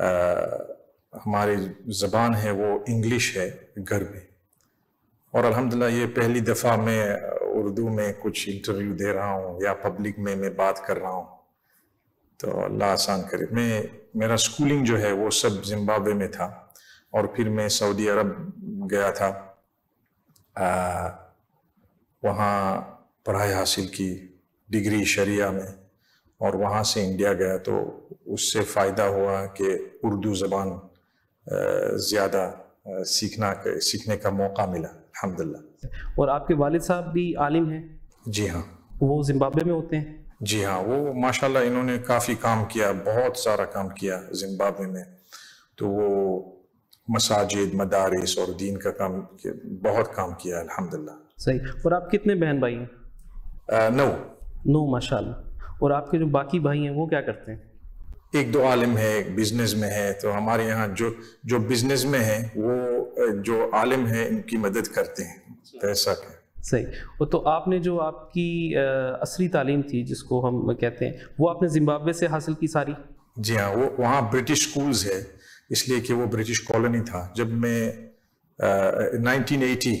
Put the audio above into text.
आ, हमारी ज़बान है वो इंग्लिश है घर में और अल्हम्दुलिल्लाह ये पहली दफ़ा मैं उर्दू में कुछ इंटरव्यू दे रहा हूँ या पब्लिक में मैं बात कर रहा हूँ तो अल्लाह आसान करे मैं मेरा स्कूलिंग जो है वो सब जिम्बाब्वे में था और फिर मैं सऊदी अरब गया था वहाँ पढ़ाई हासिल की डिग्री शरिया में और वहाँ से इंडिया गया तो उससे फ़ायदा हुआ कि उर्दू ज़बान ज़्यादा सीखना सीखने का मौका मिला अलहमदिल्ला और आपके वालिद साहब भी आलिम हैं जी हाँ वो जिम्बाब्वे में होते हैं जी हाँ वो माशाल्लाह इन्होंने काफ़ी काम किया बहुत सारा काम किया जिम्बाब्वे में तो वो मसाजिद मदारस और दीन का काम बहुत काम किया अलहमदिल्ला सही और आप कितने बहन भाई हैं नौ नौ माशाल्लाह और आपके जो बाकी भाई हैं वो क्या करते हैं एक दो आलिम है एक बिजनेस में है तो हमारे यहाँ जो जो बिजनेस में है वो जो आलिम है उनकी मदद करते हैं तो ऐसा है सही वो तो आपने जो आपकी असली तालीम थी जिसको हम कहते हैं वो आपने जिम्बाब्वे से हासिल की सारी जी हाँ वो वहाँ ब्रिटिश स्कूल्स है इसलिए कि वो ब्रिटिश कॉलोनी था जब मैं नाइनटीन एटी